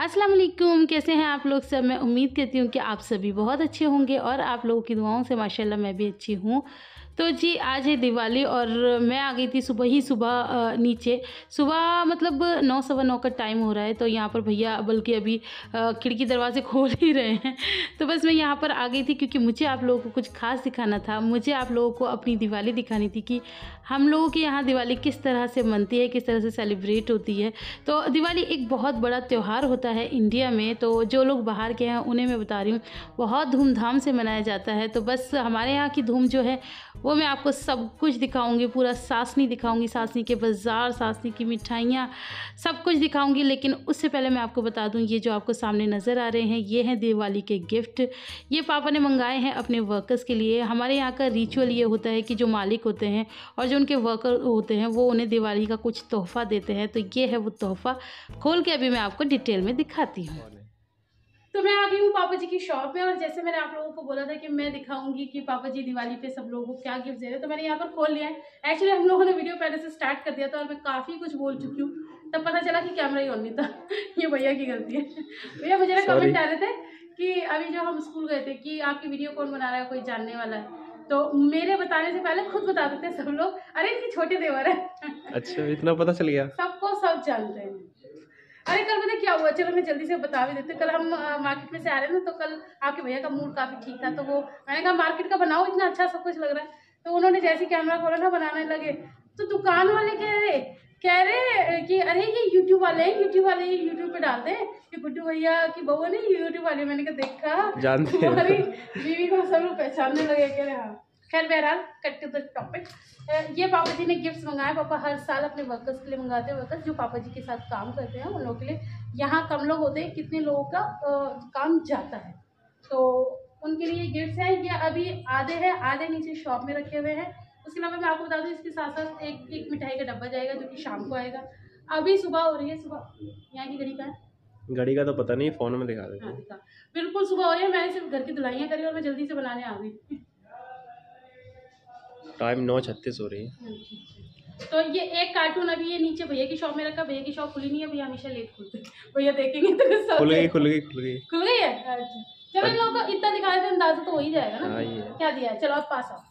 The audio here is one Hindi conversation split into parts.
अस्सलाम वालेकुम कैसे हैं आप लोग सब मैं उम्मीद करती हूँ कि आप सभी बहुत अच्छे होंगे और आप लोगों की दुआओं से माशाल्लाह मैं भी अच्छी हूँ तो जी आज है दिवाली और मैं आ गई थी सुबह ही सुबह नीचे सुबह मतलब नौ सवा नौ का टाइम हो रहा है तो यहाँ पर भैया बल्कि अभी खिड़की दरवाजे खोल ही रहे हैं तो बस मैं यहाँ पर आ गई थी क्योंकि मुझे आप लोगों को कुछ खास दिखाना था मुझे आप लोगों को अपनी दिवाली दिखानी थी कि हम लोगों के यहाँ दिवाली किस तरह से मनती है किस तरह से सेलिब्रेट होती है तो दिवाली एक बहुत बड़ा त्यौहार होता है इंडिया में तो जो लोग बाहर के हैं उन्हें मैं बता रही हूँ बहुत धूमधाम से मनाया जाता है तो बस हमारे यहाँ की धूम जो है वो वो मैं आपको सब कुछ दिखाऊंगी पूरा सासनी दिखाऊंगी सासनी के बाज़ार सासनी की मिठाइयाँ सब कुछ दिखाऊंगी लेकिन उससे पहले मैं आपको बता दूं ये जो आपको सामने नज़र आ रहे हैं ये हैं दिवाली के गिफ्ट ये पापा ने मंगाए हैं अपने वर्कर्स के लिए हमारे यहाँ का रिचुअल ये होता है कि जो मालिक होते हैं और जो उनके वर्कर होते हैं वो उन्हें दिवाली का कुछ तोहफ़ा देते हैं तो ये है वो तोहफ़ा खोल के अभी मैं आपको डिटेल में दिखाती हूँ तो मैं आ गई हूँ पापा जी की शॉप में और जैसे मैंने आप लोगों को बोला था कि मैं दिखाऊंगी कि पापा जी दिवाली पे सब लोगों को क्या गिफ्ट दे रहे तो मैंने यहाँ पर खोल लिया है एक्चुअली हम लोगों ने वीडियो पहले से स्टार्ट कर दिया था और मैं काफ़ी कुछ बोल चुकी हूँ तब पता चला कि कैमरा ही ऑन नहीं था ये भैया की गलती है भैया मुझे ना कमेंट आ रहे थे कि अभी जो हम स्कूल गए थे कि आपकी वीडियो कौन बना रहा है कोई जानने वाला है तो मेरे बताने से पहले खुद बता देते हैं सब लोग अरे इनकी छोटे देवर है अच्छा इतना पता चल गया सबको सब जानते हैं अरे कल पता क्या हुआ चलो मैं जल्दी से बता भी देती कल हम मार्केट में से आ रहे हैं ना तो कल आपके भैया का मूड काफ़ी ठीक था तो वो मैंने कहा मार्केट का बनाओ इतना अच्छा सब कुछ लग रहा है तो उन्होंने जैसे कैमरा खोला ना बनाने लगे तो दुकान वाले कह रहे कह रहे कि अरे ये यूट्यूब वाले हैं यूट्यूब वाले ये यूट्यूब पे डालते दे कि गुड्डू भैया की बहू ने यूट्यूब वाले मैंने कहा देखा तुम्हारी बीवी को सब पहचानने लगे कह रहे हाँ खैर बहरहाल कट टू द टॉपिक ये पापा जी ने गिफ्ट्स मंगाए पापा हर साल अपने वर्कर्स के लिए मंगाते हैं वर्कर्स जो पापा जी के साथ काम करते हैं उन लोगों के लिए यहाँ कम लोग होते हैं कितने लोगों का आ, काम जाता है तो उनके लिए गिफ्ट्स हैं ये अभी आधे हैं आधे नीचे शॉप में रखे हुए हैं उसके अलावा मैं आपको बता दूँ इसके साथ साथ एक एक मिठाई का डब्बा जाएगा जो कि शाम को आएगा अभी सुबह हो रही है सुबह यहाँ की घड़ी का है घड़ी का तो पता नहीं फ़ोन में दिखा देता हाँ, बिल्कुल सुबह हो रही है मैंने सिर्फ घर की धुलाइयाँ करी और मैं जल्दी से बनाने आ गई टाइम नौ छत्तीस हो रही है तो ये एक कार्टून अभी ये नीचे भैया की शॉप में रखा भैया की शॉप खुली नहीं है भैया हमेशा लेट खुलते भैया देखेंगे तो सब खुल गई खुल गई खुल गई खुल गई है अच्छा चलो इन लोगों को इतना दिखाया तो अंदाजा तो हो ही जाएगा ना हाँ, क्या दिया चलो आप पास आओ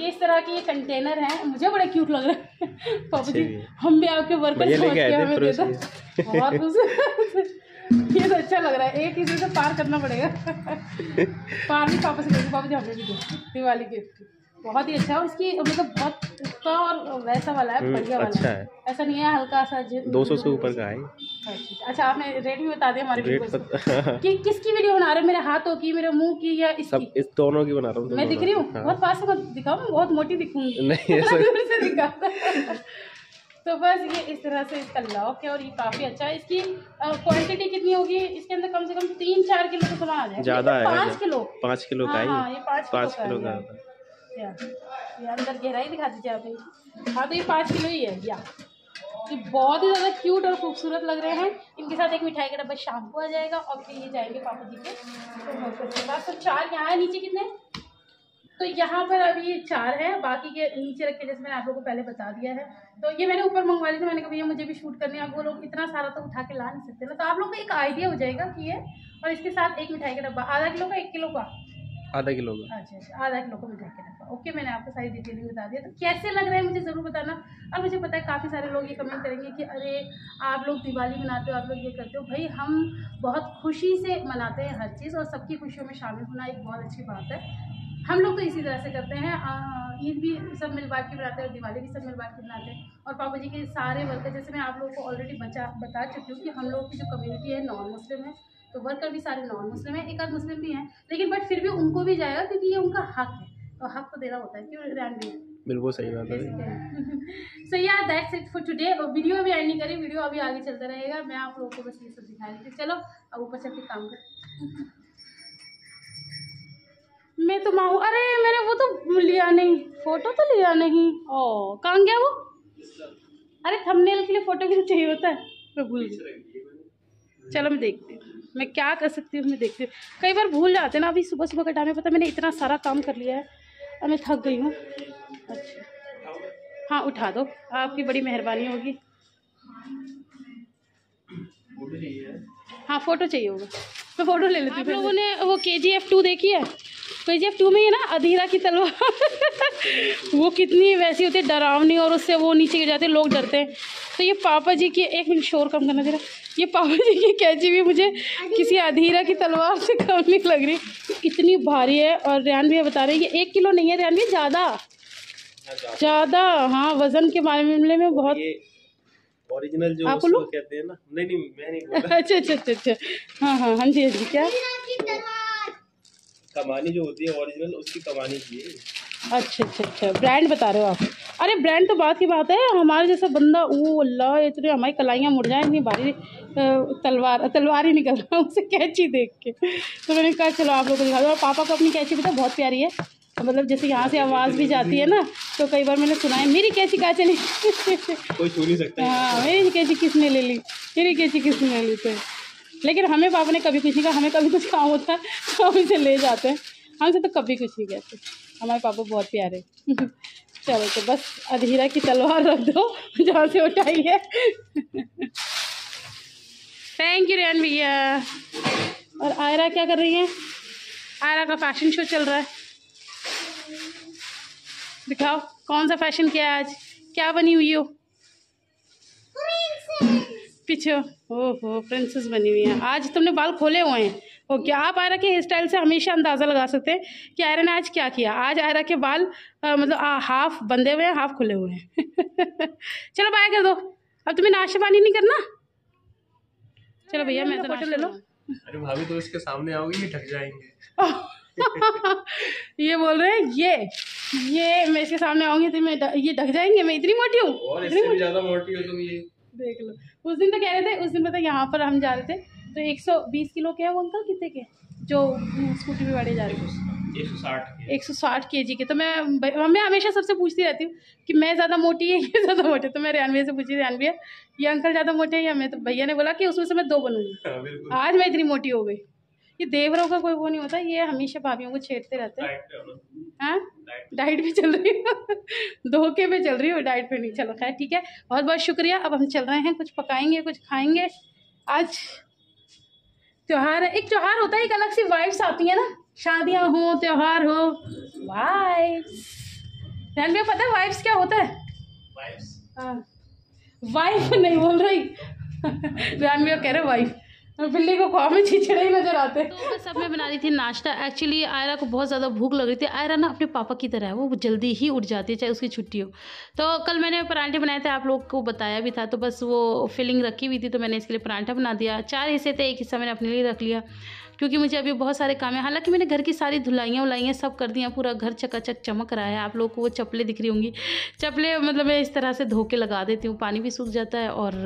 ये इस तरह के ये कंटेनर है मुझे बड़े क्यूट लग रहे हैं अच्छा हम भी आपके वर्कर समझ के हमें देता बहुत ये तो अच्छा लग रहा है एक इधर से पार करना पड़ेगा पार भी पापा से पापा जी हमें भी दो दिवाली गिफ्ट बहुत ही अच्छा है इसकी मतलब बहुत उसका और वैसा वाला है हम्म, बढ़िया वाला अच्छा है ऐसा नहीं है हल्का सा दो सौ से ऊपर का है अच्छा, अच्छा आपने रेट भी बता दिया हमारे रेट पत... कि किसकी वीडियो बना रहे हो मेरे हाथों की मेरे मुंह की या इसकी? सब इस दोनों की बना रहा हूँ मैं दिख रही हूँ बहुत पास से दिखाऊँ बहुत मोटी दिखूंगी नहीं दूर से दिखा तो बस ये इस तरह से इसका लॉक है और ये काफ़ी अच्छा है इसकी क्वांटिटी कितनी होगी इसके अंदर कम से कम तीन चार किलो का तो सामान आ जाए ज़्यादा तो पाँच किलो पाँच किलो का हाँ, ही हाँ, पाँच किलो का अंदर गहराई दिखा दीजिए आप हाँ तो ये पाँच किलो ही है या ये बहुत ही ज़्यादा क्यूट और खूबसूरत लग रहे हैं इनके साथ एक मिठाई का डब्बा शाम को आ जाएगा और फिर ये जाएंगे पापा जी के तो के तो चार यहाँ है नीचे कितने तो यहाँ पर अभी ये चार है बाकी के नीचे रखे जैसे मैंने आप लोगों को पहले बता दिया है तो ये मैंने ऊपर मंगवा ली थी मैंने कहा भैया मुझे भी शूट करनी है आप वो लोग इतना सारा तो उठा के ला नहीं सकते ना मतलब तो आप लोग को एक आइडिया हो जाएगा कि ये और इसके साथ एक मिठाई का डब्बा आधा किलो का एक किलो का आधा किलो का अच्छा अच्छा आधा किलो का घर के रखा ओके मैंने आपको सारी डिटेल भी बता दिया तो कैसे लग रहा है मुझे ज़रूर बताना और मुझे पता है काफ़ी सारे लोग ये कमेंट करेंगे कि अरे आप लोग दिवाली मनाते हो आप लोग ये करते हो भाई हम बहुत खुशी से मनाते हैं हर चीज़ और सबकी खुशियों में शामिल होना एक बहुत अच्छी बात है हम लोग तो इसी तरह से करते हैं ईद भी सब मिल बांट के मनाते हैं और दिवाली भी सब मिल बांट के मनाते हैं और पापा जी के सारे वर्कर जैसे मैं आप लोगों को ऑलरेडी बचा बता चुकी हूँ कि हम लोग की जो कम्युनिटी है नॉन मुस्लिम है तो वर्कर भी सारे नॉन मुस्लिम हैं एक आध मुस्लिम भी हैं लेकिन बट फिर भी उनको भी जाएगा क्योंकि ये उनका हक है तो हक तो देना होता है क्यों ईरान में बिल्कुल सही बात है सो या दैट्स इट फॉर टुडे और वीडियो अभी एंड नहीं करी वीडियो अभी आगे चलता रहेगा मैं आप लोगों को बस ये सब दिखा रही थी चलो अब ऊपर चल के काम कर मैं तो माऊ अरे मैंने वो तो लिया नहीं फोटो तो लिया नहीं ओ कहाँ गया वो अरे थंबनेल के लिए फोटो के तो चाहिए होता है मैं भूल चलो मैं देखती हूँ मैं क्या कर सकती हूँ मैं देखती हूँ कई बार भूल जाते हैं ना अभी सुबह सुबह का टाइम है पता मैंने इतना सारा काम कर लिया है और मैं थक गई हूँ अच्छा हाँ उठा दो आपकी बड़ी मेहरबानी होगी हाँ फ़ोटो चाहिए होगा मैं फ़ोटो ले लेती हूँ लोगों ने वो के जी एफ टू देखी है के जी एफ टू में ही ना अधीरा की तलवार वो कितनी वैसी होती है डरावनी और उससे वो नीचे गिर जाते लोग डरते हैं तो ये पापा जी की एक मिनट शोर कम करना जरा ये पापा जी की कैची भी मुझे किसी अधीरा की तलवार से कम नहीं लग रही इतनी भारी है और रेहान भैया बता रहे हैं ये एक किलो नहीं है रेहान भैया ज़्यादा ज़्यादा हाँ वज़न के मामले में बहुत ओरिजिनल जो आप लोग कहते हैं ना नहीं नहीं मैं नहीं बोला अच्छा अच्छा अच्छा अच्छा हाँ हाँ हाँ जी हाँ जी क्या कमानी जो होती है ओरिजिनल उसकी कमानी की है अच्छा अच्छा अच्छा ब्रांड बता रहे हो आप अरे ब्रांड तो बात की बात है हमारे जैसा बंदा वो अल्लाह इतने हमारी कलाइयाँ मुड़ जाए इतनी भारी तलवार तलवार ही निकल रहा उसे कैची देख के तो मैंने कहा चलो आप लोग को दिखा दो और पापा को अपनी कैची भी तो बहुत प्यारी है तो मतलब जैसे यहाँ से आवाज़ भी जाती है ना तो कई बार मैंने सुना है मेरी कैची कहा चली नहीं हाँ मेरी कैची किसने ले ली मेरी कैची किसने ले ली तो लेकिन हमें पापा ने कभी कुछ नहीं कहा हमें कभी कुछ काम होता है तो हम इसे ले जाते हैं हमसे तो कभी कुछ नहीं कहते हमारे पापा बहुत प्यारे चलो तो बस अधीरा की तलवार रख दो जहाँ से उठाई है थैंक यू रेन भैया और आयरा क्या कर रही है आयरा का फैशन शो चल रहा है दिखाओ कौन सा फैशन किया है आज क्या बनी हुई हो पीछे ओहो प्रिंसेस बनी हुई है आज तुमने बाल खोले हुए हैं ओके आप आयरा के हेयर स्टाइल से हमेशा अंदाज़ा लगा सकते हैं कि आयरा ने आज क्या किया आज आयरा के बाल आ, मतलब आ, हाफ बंधे हुए हैं हाफ खुले हुए हैं चलो बाय कर दो अब तुम्हें नाश्ता पानी नहीं करना चलो भैया मैं तो ले लो अरे भाभी तो इसके सामने आओगी ढक जाएंगे ये बोल रहे हैं ये ये मैं इसके सामने आऊंगी तो मैं ये ढक जाएंगे मैं इतनी मोटी हूँ ज्यादा मोटी हो तुम ये देख लो उस दिन तो कह रहे थे उस दिन पता यहाँ पर हम जा रहे थे तो एक सौ बीस किलो के हैं वो अंकल कितने के जो हम्म, स्कूटी पे बैठे जा रहे हैं एक सौ साठ के जी के तो मैं मैं हमेशा सबसे पूछती रहती हूँ कि मैं ज़्यादा मोटी है ये ज़्यादा मोटे तो मैं रियानवे से पूछी रियानवे ये अंकल ज़्यादा मोटे हैं या मैं तो भैया ने बोला कि उसमें से मैं दो बनूंगी हाँ, आज मैं इतनी मोटी हो गई ये देवरों का कोई वो नहीं होता ये हमेशा भाभीों को छेड़ते रहते हैं हाँ डाइट भी चल रही हो धोखे पे चल रही हो डाइट पे नहीं चलो खैर ठीक है बहुत बहुत शुक्रिया अब हम चल रहे हैं कुछ पकाएंगे कुछ खाएंगे आज त्योहार है एक त्यौहार होता है एक अलग सी वाइब्स आती है ना शादियां हो त्योहार हो वाइब्स पता है वाइब्स क्या होता है वाइफ हाँ। नहीं बोल रही कह रहे वाइफ बिल्ली को खुआ में छिछड़े ही नजर आते हैं तो मैं सब में बना रही थी नाश्ता एक्चुअली आयरा को बहुत ज़्यादा भूख लग रही थी आयरा ना अपने पापा की तरह है वो जल्दी ही उठ जाती है चाहे उसकी छुट्टी हो तो कल मैंने परांठे बनाए थे आप लोग को बताया भी था तो बस वो फिलिंग रखी हुई थी तो मैंने इसके लिए परांठा बना दिया चार हिस्से थे एक हिस्सा मैंने अपने लिए रख लिया क्योंकि मुझे अभी बहुत सारे काम है हालांकि मैंने घर की सारी धुलाइयाँ उलाइयाँ सब कर दी हैं पूरा घर चकाचक चमक रहा है आप लोगों को वो चप्पलें दिख रही होंगी चप्पलें मतलब मैं इस तरह से धो के लगा देती हूँ पानी भी सूख जाता है और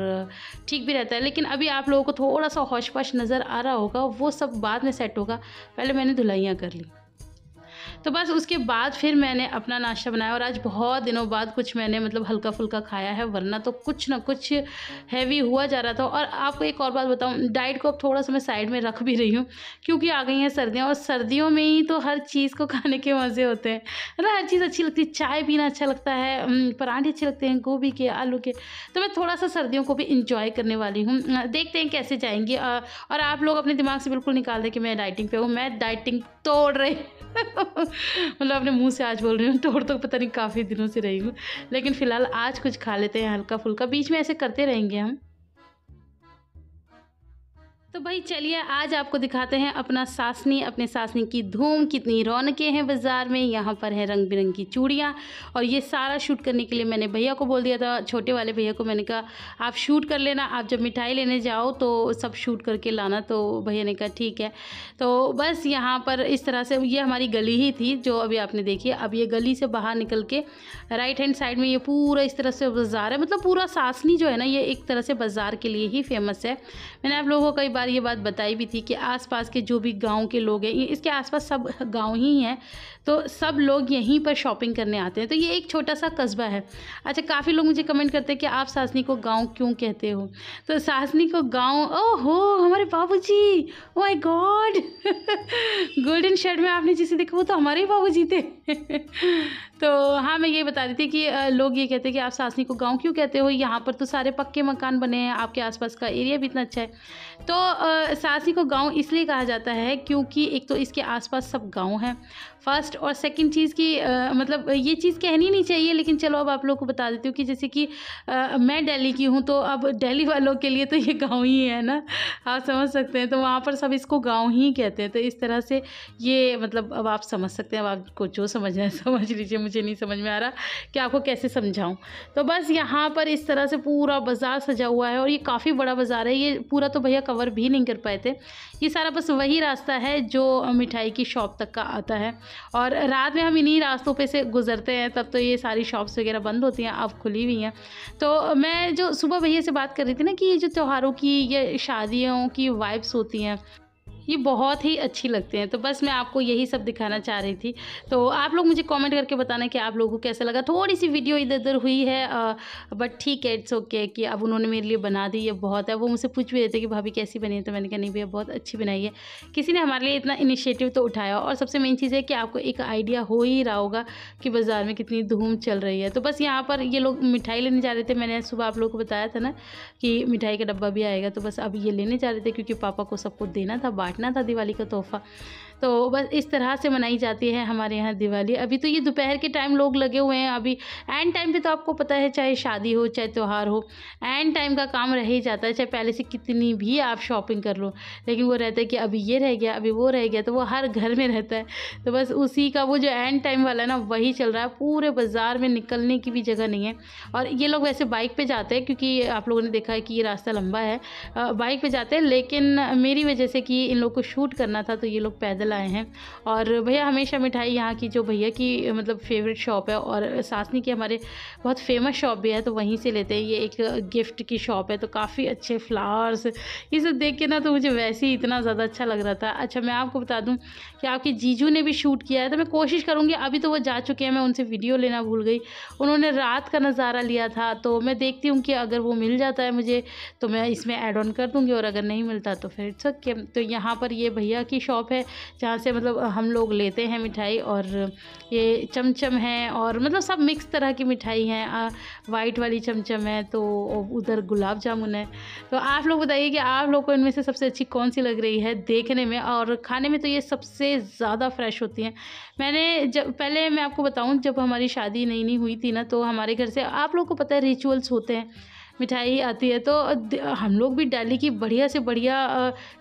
ठीक भी रहता है लेकिन अभी आप लोगों को थोड़ा सा हौश नज़र आ रहा होगा वो सब बाद में सेट होगा पहले मैंने धुलाइयाँ कर ली तो बस उसके बाद फिर मैंने अपना नाश्ता बनाया और आज बहुत दिनों बाद कुछ मैंने मतलब हल्का फुल्का खाया है वरना तो कुछ ना कुछ हैवी हुआ जा रहा था और आपको एक और बात बताऊँ डाइट को अब थोड़ा सा मैं साइड में रख भी रही हूँ क्योंकि आ गई हैं सर्दियाँ और सर्दियों में ही तो हर चीज़ को खाने के मज़े होते हैं मतलब हर चीज़ अच्छी लगती है चाय पीना अच्छा लगता है पराठे अच्छे लगते हैं गोभी के आलू के तो मैं थोड़ा सा सर्दियों को भी इंजॉय करने वाली हूँ देखते हैं कैसे जाएंगी और आप लोग अपने दिमाग से बिल्कुल निकाल दें कि मैं डाइटिंग पे हूँ मैं डाइटिंग तोड़ रही मतलब अपने मुंह से आज बोल रही हूँ तोड़ तो पता नहीं काफ़ी दिनों से रही हूँ लेकिन फ़िलहाल आज कुछ खा लेते हैं हल्का फुल्का बीच में ऐसे करते रहेंगे हम तो भाई चलिए आज आपको दिखाते हैं अपना सासनी अपने सासनी की धूम कितनी रौनकें हैं बाज़ार में यहाँ पर है रंग बिरंगी चूड़ियाँ और ये सारा शूट करने के लिए मैंने भैया को बोल दिया था छोटे वाले भैया को मैंने कहा आप शूट कर लेना आप जब मिठाई लेने जाओ तो सब शूट करके लाना तो भैया ने कहा ठीक है तो बस यहाँ पर इस तरह से ये हमारी गली ही थी जो अभी आपने देखी अब ये गली से बाहर निकल के राइट हैंड साइड में ये पूरा इस तरह से बाज़ार है मतलब पूरा सासनी जो है ना ये एक तरह से बाज़ार के लिए ही फेमस है मैंने आप लोगों को कई बार बार ये बात बताई भी थी कि आसपास के जो भी गांव के लोग हैं इसके आसपास सब गांव ही हैं तो सब लोग यहीं पर शॉपिंग करने आते हैं तो ये एक छोटा सा कस्बा है अच्छा काफ़ी लोग मुझे कमेंट करते हैं कि आप सासनी को गाँव क्यों कहते हो तो सासनी को गाँव ओ हो हमारे बाबू जी oh my god golden shirt में आपने जिसे देखा वो तो हमारे ही बाबू जी थे तो हाँ मैं ये बता रही थी कि लोग ये कहते हैं कि आप सासनी को गाँव क्यों कहते हो यहाँ पर तो सारे पक्के मकान बने हैं आपके आसपास का एरिया भी इतना अच्छा है तो सासनी को गाँव इसलिए कहा जाता है क्योंकि एक तो इसके आसपास सब गाँव हैं फर्स्ट फर्स्ट और सेकंड चीज़ की आ, मतलब ये चीज़ कहनी नहीं चाहिए लेकिन चलो अब आप लोग को बता देती हूँ कि जैसे कि आ, मैं दिल्ली की हूँ तो अब दिल्ली वालों के लिए तो ये गाँव ही है ना आप समझ सकते हैं तो वहाँ पर सब इसको गाँव ही कहते हैं तो इस तरह से ये मतलब अब आप समझ सकते हैं अब आपको जो समझना है समझ लीजिए मुझे नहीं समझ में आ रहा कि आपको कैसे समझाऊँ तो बस यहाँ पर इस तरह से पूरा बाज़ार सजा हुआ है और ये काफ़ी बड़ा बाज़ार है ये पूरा तो भैया कवर भी नहीं कर पाए थे ये सारा बस वही रास्ता है जो मिठाई की शॉप तक का आता है और और रात में हम इन्हीं रास्तों पे से गुजरते हैं तब तो ये सारी शॉप्स वगैरह बंद होती हैं अब खुली हुई हैं तो मैं जो सुबह भैया से बात कर रही थी ना कि ये जो त्योहारों की ये शादियों की वाइब्स होती हैं ये बहुत ही अच्छी लगते हैं तो बस मैं आपको यही सब दिखाना चाह रही थी तो आप लोग मुझे कमेंट करके बताना कि आप लोगों को कैसा लगा थोड़ी सी वीडियो इधर उधर हुई है बट ठीक है इट्स ओके कि अब उन्होंने मेरे लिए बना दी ये बहुत है वो मुझसे पूछ भी रहे थे कि भाभी कैसी बनी है तो मैंने कहा नहीं भैया बहुत अच्छी बनाई है किसी ने हमारे लिए इतना इनिशिएटिव तो उठाया और सबसे मेन चीज़ है कि आपको एक आइडिया हो ही रहा होगा कि बाज़ार में कितनी धूम चल रही है तो बस यहाँ पर ये लोग मिठाई लेने जा रहे थे मैंने सुबह आप लोगों को बताया था ना कि मिठाई का डब्बा भी आएगा तो बस अब ये लेने जा रहे थे क्योंकि पापा को सबको देना था बाट काटना था दिवाली का तोहफा तो बस इस तरह से मनाई जाती है हमारे यहाँ दिवाली अभी तो ये दोपहर के टाइम लोग लगे हुए हैं अभी एंड टाइम पे तो आपको पता है चाहे शादी हो चाहे त्यौहार हो एंड टाइम का काम रह ही जाता है चाहे पहले से कितनी भी आप शॉपिंग कर लो लेकिन वो रहता है कि अभी ये रह गया अभी वो रह गया तो वो हर घर में रहता है तो बस उसी का वो जो एंड टाइम वाला ना वही चल रहा है पूरे बाज़ार में निकलने की भी जगह नहीं है और ये लोग वैसे बाइक पर जाते हैं क्योंकि आप लोगों ने देखा है कि ये रास्ता लंबा है बाइक पर जाते हैं लेकिन मेरी वजह से कि इन लोग को शूट करना था तो ये लोग पैदल पैदल आए हैं और भैया हमेशा मिठाई यहाँ की जो भैया की मतलब फेवरेट शॉप है और सासनी की हमारे बहुत फेमस शॉप भी है तो वहीं से लेते हैं ये एक गिफ्ट की शॉप है तो काफ़ी अच्छे फ्लावर्स ये सब देख के ना तो मुझे वैसे ही इतना ज़्यादा अच्छा लग रहा था अच्छा मैं आपको बता दूँ कि आपके जीजू ने भी शूट किया है तो मैं कोशिश करूँगी अभी तो वो जा चुके हैं मैं उनसे वीडियो लेना भूल गई उन्होंने रात का नज़ारा लिया था तो मैं देखती हूँ कि अगर वो मिल जाता है मुझे तो मैं इसमें ऐड ऑन कर दूँगी और अगर नहीं मिलता तो फिर इट्स ओके तो यहाँ पर ये भैया की शॉप है जहाँ से मतलब हम लोग लेते हैं मिठाई और ये चमचम है और मतलब सब मिक्स तरह की मिठाई हैं वाइट वाली चमचम है तो उधर गुलाब जामुन है तो आप लोग बताइए कि आप लोग को इनमें से सबसे अच्छी कौन सी लग रही है देखने में और खाने में तो ये सबसे ज़्यादा फ्रेश होती हैं मैंने जब पहले मैं आपको बताऊँ जब हमारी शादी नई नई हुई थी ना तो हमारे घर से आप लोग को पता है रिचुअल्स होते हैं मिठाई आती है तो हम लोग भी दिल्ली की बढ़िया से बढ़िया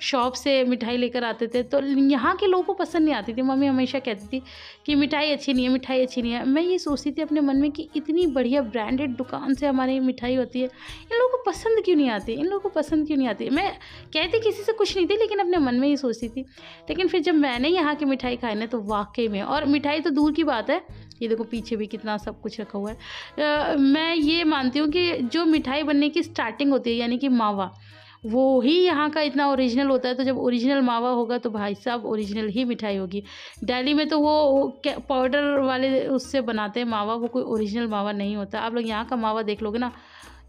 शॉप से मिठाई लेकर आते थे तो यहाँ के लोगों को पसंद नहीं आती थी मम्मी हमेशा कहती थी कि मिठाई अच्छी नहीं है मिठाई अच्छी नहीं है मैं ये सोचती थी अपने मन में कि इतनी बढ़िया ब्रांडेड दुकान से हमारी मिठाई होती है इन लोगों को पसंद क्यों नहीं आती इन लोगों को पसंद क्यों नहीं आती मैं कहती किसी से कुछ नहीं थी लेकिन अपने मन में ये सोचती थी लेकिन फिर जब मैंने यहाँ की मिठाई खाई ना तो वाकई में और मिठाई तो दूर की बात है ये देखो पीछे भी कितना सब कुछ रखा हुआ है आ, मैं ये मानती हूँ कि जो मिठाई बनने की स्टार्टिंग होती है यानी कि मावा वो ही यहाँ का इतना ओरिजिनल होता है तो जब ओरिजिनल मावा होगा तो भाई साहब ओरिजिनल ही मिठाई होगी डेली में तो वो पाउडर वाले उससे बनाते हैं मावा वो कोई ओरिजिनल मावा नहीं होता आप लोग यहाँ का मावा देख लोगे ना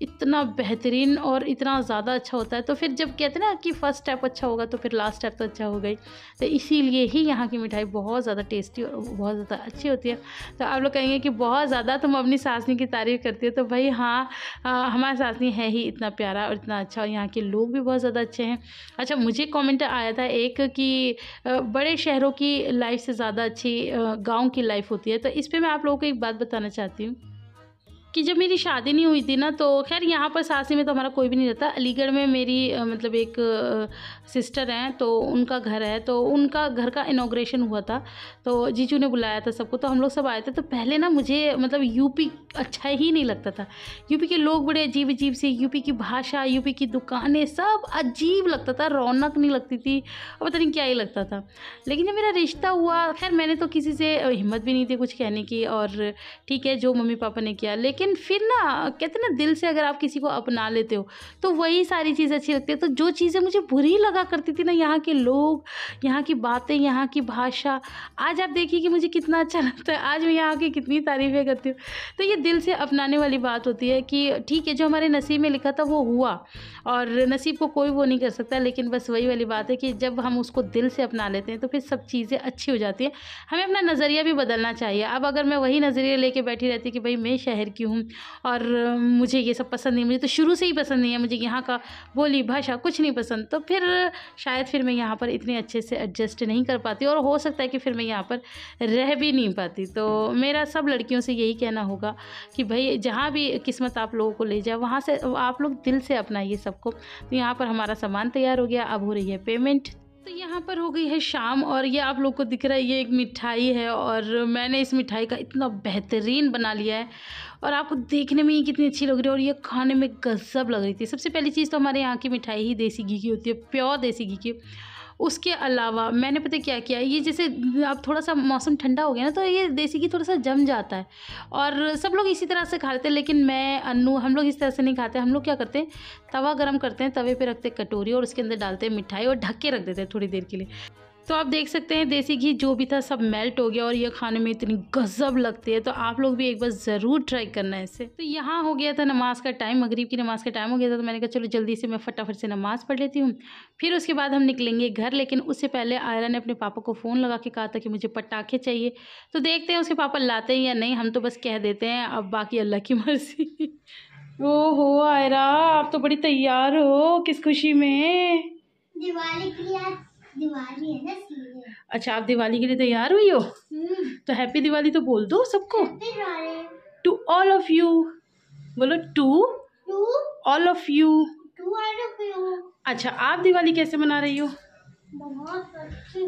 इतना बेहतरीन और इतना ज़्यादा अच्छा होता है तो फिर जब कहते हैं ना कि फ़र्स्ट स्टेप अच्छा होगा तो फिर लास्ट स्टेप तो अच्छा हो गई तो इसीलिए ही यहाँ की मिठाई बहुत ज़्यादा टेस्टी और बहुत ज़्यादा अच्छी होती है तो आप लोग कहेंगे कि बहुत ज़्यादा तुम अपनी सासनी की तारीफ़ करती हो तो भाई हाँ हमारा सासनी है ही इतना प्यारा और इतना अच्छा और यहाँ के लोग भी बहुत ज़्यादा अच्छे हैं अच्छा मुझे कॉमेंट आया था एक कि बड़े शहरों की लाइफ से ज़्यादा अच्छी गाँव की लाइफ होती है तो इस पर मैं आप लोगों को एक बात बताना चाहती हूँ कि जब मेरी शादी नहीं हुई थी ना तो खैर यहाँ पर सासी में तो हमारा कोई भी नहीं रहता अलीगढ़ में मेरी मतलब एक सिस्टर हैं तो उनका घर है तो उनका घर का इनाग्रेशन हुआ था तो जीजू ने बुलाया था सबको तो हम लोग सब आए थे तो पहले ना मुझे मतलब यूपी अच्छा ही नहीं लगता था यूपी के लोग बड़े अजीब अजीब से यूपी की भाषा यूपी की दुकानें सब अजीब लगता था रौनक नहीं लगती थी और पता नहीं क्या ही लगता था लेकिन जब मेरा रिश्ता हुआ खैर मैंने तो किसी से हिम्मत भी नहीं थी कुछ कहने की और ठीक है जो मम्मी पापा ने किया लेकिन लेकिन फिर ना कहते ना दिल से अगर आप किसी को अपना लेते हो तो वही सारी चीज़ अच्छी लगती है तो जो चीज़ें मुझे बुरी लगा करती थी ना यहाँ के लोग यहाँ की बातें यहाँ की भाषा आज आप देखिए कि मुझे कितना अच्छा लगता है आज मैं यहाँ की कितनी तारीफ़ें करती हूँ तो ये दिल से अपनाने वाली बात होती है कि ठीक है जो हमारे नसीब में लिखा था वो हुआ और नसीब को कोई वो नहीं कर सकता लेकिन बस वही वाली बात है कि जब हम उसको दिल से अपना लेते हैं तो फिर सब चीज़ें अच्छी हो जाती हैं हमें अपना नज़रिया भी बदलना चाहिए अब अगर मैं वही नज़रिया लेके बैठी रहती कि भाई मैं शहर की हूँ और मुझे ये सब पसंद नहीं मुझे तो शुरू से ही पसंद नहीं है मुझे यहाँ का बोली भाषा कुछ नहीं पसंद तो फिर शायद फिर मैं यहाँ पर इतने अच्छे से एडजस्ट नहीं कर पाती और हो सकता है कि फिर मैं यहाँ पर रह भी नहीं पाती तो मेरा सब लड़कियों से यही कहना होगा कि भाई जहाँ भी किस्मत आप लोगों को ले जाए वहाँ से आप लोग दिल से अपना ये सब आपको तो यहाँ पर हमारा सामान तैयार हो गया अब हो रही है पेमेंट तो यहाँ पर हो गई है शाम और ये आप लोग को दिख रहा है ये एक मिठाई है और मैंने इस मिठाई का इतना बेहतरीन बना लिया है और आपको देखने में ही कितनी अच्छी लग रही है और ये खाने में गजब लग रही थी सबसे पहली चीज़ तो हमारे यहाँ की मिठाई ही देसी घी की होती है प्योर देसी घी की उसके अलावा मैंने पता क्या किया ये जैसे अब थोड़ा सा मौसम ठंडा हो गया ना तो ये देसी घी थोड़ा सा जम जाता है और सब लोग इसी तरह से खाते हैं लेकिन मैं अनू हम लोग इस तरह से नहीं खाते हम लोग क्या करते हैं तवा गर्म करते हैं तवे पर रखते हैं कटोरी और उसके अंदर डालते हैं मिठाई और ढक के रख देते हैं थोड़ी देर के लिए तो आप देख सकते हैं देसी घी जो भी था सब मेल्ट हो गया और ये खाने में इतनी गजब लगती है तो आप लोग भी एक बार ज़रूर ट्राई करना है इसे तो यहाँ हो गया था नमाज का टाइम मगरीब की नमाज़ का टाइम हो गया था तो मैंने कहा चलो जल्दी से मैं फटाफट से नमाज़ पढ़ लेती हूँ फिर उसके बाद हम निकलेंगे घर लेकिन उससे पहले आयरा ने अपने पापा को फ़ोन लगा के कहा था कि मुझे पटाखे चाहिए तो देखते हैं उसके पापा लाते हैं या नहीं हम तो बस कह देते हैं अब बाकी अल्लाह की मर्जी हो आयरा आप तो बड़ी तैयार हो किस खुशी में दिवाली की दिवाली है ना सीधे अच्छा आप दिवाली के लिए तैयार हुई हो हम्म। तो हैप्पी दिवाली तो बोल दो सबको टू ऑल ऑफ यू बोलो टू ऑल ऑफ यू अच्छा आप दिवाली कैसे मना रही हो सच्ची।,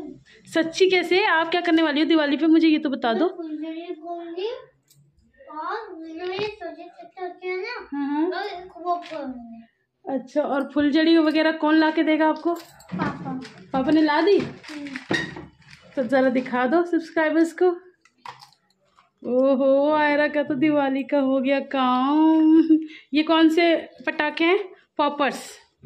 सच्ची कैसे आप क्या करने वाली हो दिवाली पे मुझे ये तो बता दो और अच्छा और फुलझड़ी वगैरह कौन ला के देगा आपको पापा पापा ने ला दी हम्म। तो ज़रा दिखा दो सब्सक्राइबर्स को ओहो आयरा का तो दिवाली का हो गया काम ये कौन से पटाखे हैं पॉपर्स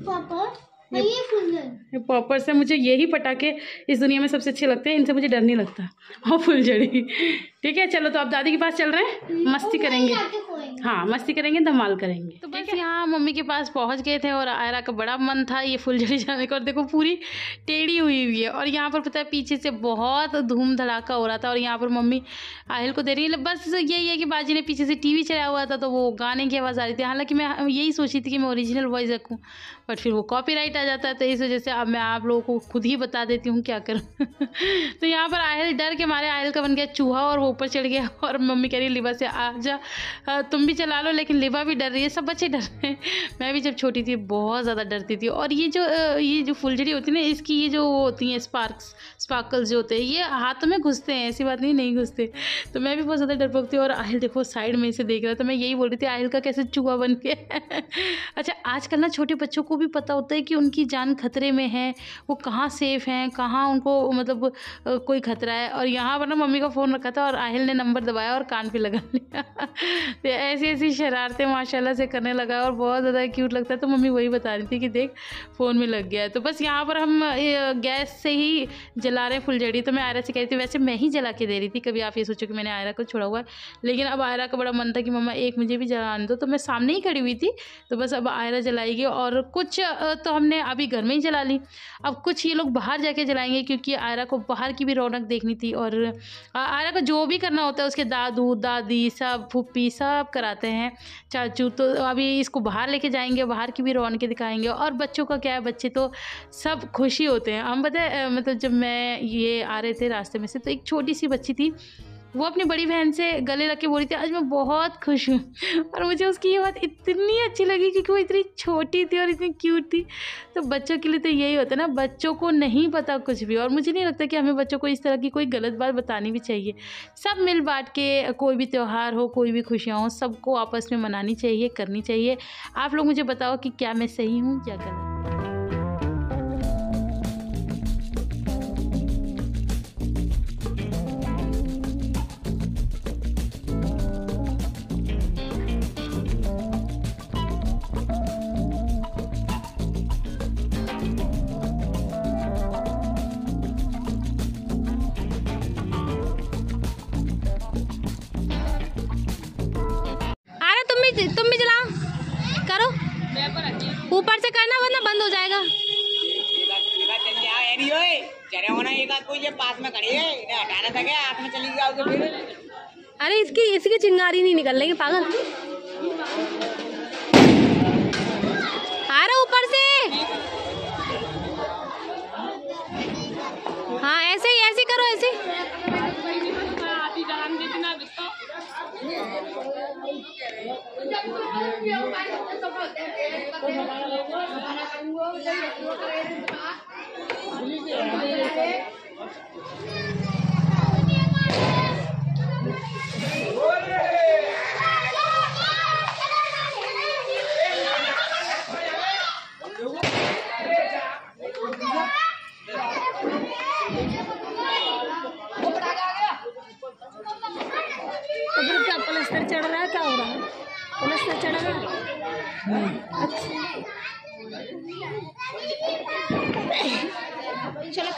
पॉपर ये पॉपर्स है मुझे यही पटाखे इस दुनिया में सबसे अच्छे लगते हैं इनसे मुझे डर नहीं लगता और फुलझड़ी ठीक है चलो तो आप दादी के पास चल रहे हैं हम्म। मस्ती करेंगे हाँ मस्ती करेंगे धमाल करेंगे तो बस यहाँ मम्मी के पास पहुँच गए थे और आयरा का बड़ा मन था ये फुलझड़ी जाने का और देखो पूरी टेढ़ी हुई हुई है और यहाँ पर पता है पीछे से बहुत धूम धड़ाका हो रहा था और यहाँ पर मम्मी आहिल को दे रही है बस यही है कि बाजी ने पीछे से वी चलाया हुआ था तो वो गाने की आवाज़ आ रही थी हालाँकि मैं यही सोची थी कि मैं ओरिजिनल वॉइस रखूँ बट फिर वो कॉपी आ जाता है तो इस वजह से अब मैं आप लोगों को खुद ही बता देती हूँ क्या करूँ तो यहाँ पर आहिल डर के मारे आहिल का बन गया चूहा और वो ऊपर चढ़ गया और मम्मी कह रही लिवा से आ जा तुम भी चला लो लेकिन लिवा भी डर रही है सब बच्चे डर रहे हैं मैं भी जब छोटी थी बहुत ज़्यादा डरती थी और ये जो ये जो फुलझड़ी होती है ना इसकी ये जो होती हैं स्पार्क्स स्पार्कल्स जो होते हैं ये हाथों में घुसते हैं ऐसी बात नहीं नहीं घुसते तो मैं भी बहुत ज़्यादा डर थी और आहिल देखो साइड में इसे देख रहा था तो मैं यही बोल रही थी आहिल का कैसे चूहा बन के अच्छा आजकल ना छोटे बच्चों को भी पता होता है कि उनकी जान खतरे में है वो कहाँ सेफ़ हैं कहाँ उनको मतलब कोई खतरा है और यहाँ पर ना मम्मी का फ़ोन रखा था और आहिल ने नंबर दबाया और कान पे लगा लिया तो ऐसी ऐसी शरारतें माशाल्लाह से करने लगा और बहुत ज़्यादा क्यूट लगता है तो मम्मी वही बता रही थी कि देख फ़ोन में लग गया है तो बस यहाँ पर हम गैस से ही जला रहे फुलझड़ी तो मैं आयरा से कह रही थी वैसे मैं ही जला के दे रही थी कभी आप ये सोचो कि मैंने आयरा को छोड़ा हुआ है लेकिन अब आयरा का बड़ा मन था कि मम्मा एक मुझे भी जलाने दो तो मैं सामने ही खड़ी हुई थी तो बस अब आयरा जलाएगी और कुछ तो हमने अभी घर में ही जला ली अब कुछ ये लोग बाहर जाके जलाएंगे क्योंकि आयरा को बाहर की भी रौनक देखनी थी और आयरा का जो भी करना होता है उसके दादू दादी सब फूपी सब कराते हैं चाचू तो अभी इसको बाहर लेके जाएंगे बाहर की भी रौनकें दिखाएंगे और बच्चों का क्या है बच्चे तो सब खुशी होते हैं हम बताए मतलब जब मैं ये आ रहे थे रास्ते में से तो एक छोटी सी बच्ची थी वो अपनी बड़ी बहन से गले लग के बोली थी आज मैं बहुत खुश हूँ और मुझे उसकी ये बात इतनी अच्छी लगी क्योंकि वो इतनी छोटी थी और इतनी क्यूट थी तो बच्चों के लिए तो यही होता है ना बच्चों को नहीं पता कुछ भी और मुझे नहीं लगता कि हमें बच्चों को इस तरह की कोई गलत बात बतानी भी चाहिए सब मिल बांट के कोई भी त्यौहार हो कोई भी खुशियाँ हो सबको आपस में मनानी चाहिए करनी चाहिए आप लोग मुझे बताओ कि क्या मैं सही हूँ या गलत इसकी इसकी चिंगारी नहीं निकल रही पागल आ रहा ऊपर से हाँ ऐसे ही ऐसे करो ऐसे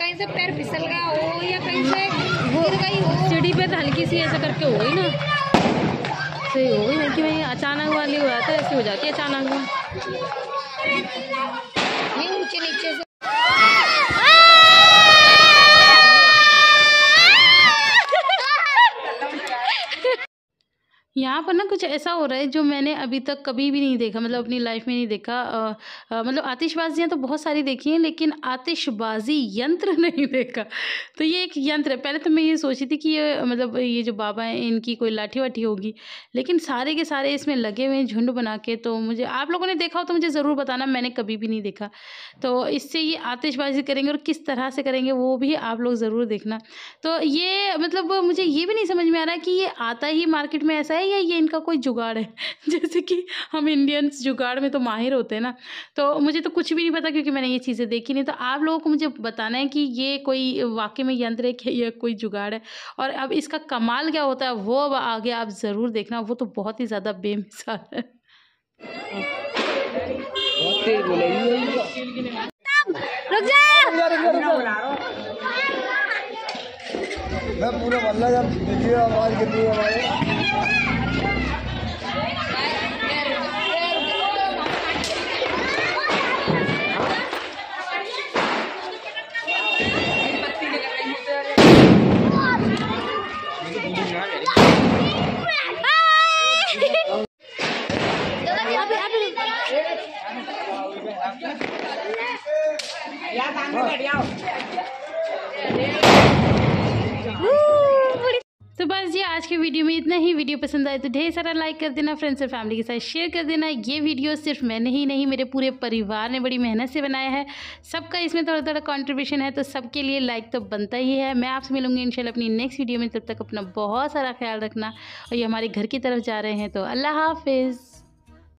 कहीं से पैर फिसल गया हो या कहीं से गिर गई हो सीढ़ी पर तो हल्की सी ऐसा करके हो गई ना सही तो हो गई कि भाई अचानक वाली हुआ था ऐसी हो जाती है अचानक ये ऊंचे नीचे से यहाँ पर ना कुछ ऐसा हो रहा है जो मैंने अभी तक कभी भी नहीं देखा मतलब अपनी लाइफ में नहीं देखा आ, आ, मतलब आतिशबाजियाँ तो बहुत सारी देखी हैं लेकिन आतिशबाजी यंत्र नहीं देखा तो ये एक यंत्र है पहले तो मैं ये सोची थी कि ये मतलब ये जो बाबा हैं इनकी कोई लाठी वाठी होगी लेकिन सारे के सारे इसमें लगे हुए हैं झुंड बना के तो मुझे आप लोगों ने देखा हो तो मुझे ज़रूर बताना मैंने कभी भी नहीं देखा तो इससे ये आतिशबाजी करेंगे और किस तरह से करेंगे वो भी आप लोग ज़रूर देखना तो ये मतलब मुझे ये भी नहीं समझ में आ रहा कि ये आता ही मार्केट में ऐसा है या ये इनका कोई जुगाड़ है जैसे कि हम इंडियंस जुगाड़ में तो माहिर होते हैं ना तो मुझे तो कुछ भी नहीं पता क्योंकि मैंने ये चीज़ें देखी नहीं तो आप लोगों को मुझे बताना है कि ये कोई वाकई में यंत्र है या कोई जुगाड़ है और अब इसका कमाल क्या होता है वो अब आगे आप ज़रूर देखना वो तो बहुत ही ज़्यादा बेमिसाल है रुक मैं पूरा मल्ला जब आवाज़ कितनी हमारे है तो ढेर सारा लाइक कर देना फ्रेंड्स और फैमिली के साथ शेयर कर देना ये वीडियो सिर्फ मैंने ही नहीं मेरे पूरे परिवार ने बड़ी मेहनत से बनाया है सबका इसमें थोड़ा थोड़ा कॉन्ट्रीब्यूशन है तो सबके लिए लाइक तो बनता ही है मैं आपसे मिलूंगी इनशाला अपनी नेक्स्ट वीडियो में तब तक अपना बहुत सारा ख्याल रखना और ये हमारे घर की तरफ जा रहे हैं तो अल्लाह हाफिज़